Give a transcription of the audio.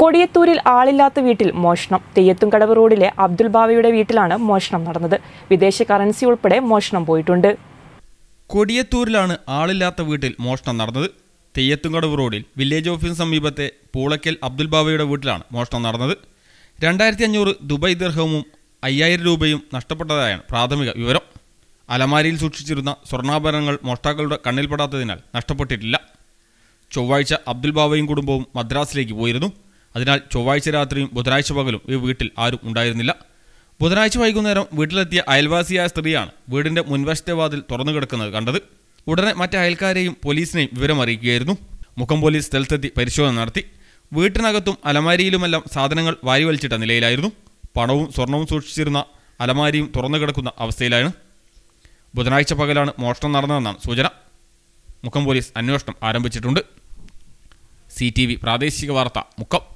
കൊടിയത്തൂരിൽ ആളില്ലാത്ത വീട്ടിൽ മോഷണം തെയ്യത്തുംകടവ് റോഡിലെ അബ്ദുൽ ബാബയുടെ വീട്ടിലാണ് മോഷണം നടന്നത് വിദേശ കറൻസി ഉൾപ്പെടെ മോഷണം പോയിട്ടുണ്ട് കൊടിയത്തൂരിലാണ് ആളില്ലാത്ത വീട്ടിൽ മോഷണം നടന്നത് തെയ്യത്തുംകടവ് റോഡിൽ വില്ലേജ് ഓഫീസ് സമീപത്തെ പൂളക്കൽ അബ്ദുൽ ബാബയുടെ വീട്ടിലാണ് മോഷണം നടന്നത് രണ്ടായിരത്തി അഞ്ഞൂറ് ദുബൈ ദീർഘവും അയ്യായിരം രൂപയും നഷ്ടപ്പെട്ടതായാണ് പ്രാഥമിക വിവരം അലമാരിയിൽ സൂക്ഷിച്ചിരുന്ന സ്വർണ്ണാഭരണങ്ങൾ മോഷ്ടാക്കളുടെ കണ്ണിൽപ്പെടാത്തതിനാൽ നഷ്ടപ്പെട്ടിട്ടില്ല ചൊവ്വാഴ്ച അബ്ദുൽ ബാവയും കുടുംബവും മദ്രാസിലേക്ക് പോയിരുന്നു അതിനാൽ ചൊവ്വാഴ്ച രാത്രിയും ബുധനാഴ്ച പകലും ഈ വീട്ടിൽ ആരും ഉണ്ടായിരുന്നില്ല ബുധനാഴ്ച വൈകുന്നേരം വീട്ടിലെത്തിയ അയൽവാസിയായ സ്ത്രീയാണ് വീടിന്റെ മുൻവശത്തെ വാതിൽ തുറന്നു കിടക്കുന്നത് കണ്ടത് ഉടനെ മറ്റ് അയൽക്കാരെയും പോലീസിനെയും വിവരം അറിയിക്കുകയായിരുന്നു മുഖം പോലീസ് സ്ഥലത്തെത്തി പരിശോധന നടത്തി വീട്ടിനകത്തും അലമാരിയിലുമെല്ലാം സാധനങ്ങൾ വലിച്ചിട്ട നിലയിലായിരുന്നു പണവും സ്വർണവും സൂക്ഷിച്ചിരുന്ന അലമാരിയും തുറന്നു കിടക്കുന്ന അവസ്ഥയിലാണ് ബുധനാഴ്ച പകലാണ് മോഷണം നടന്നതെന്നാണ് സൂചന മുഖം പോലീസ് അന്വേഷണം ആരംഭിച്ചിട്ടുണ്ട് സി പ്രാദേശിക വാർത്ത മുക്കം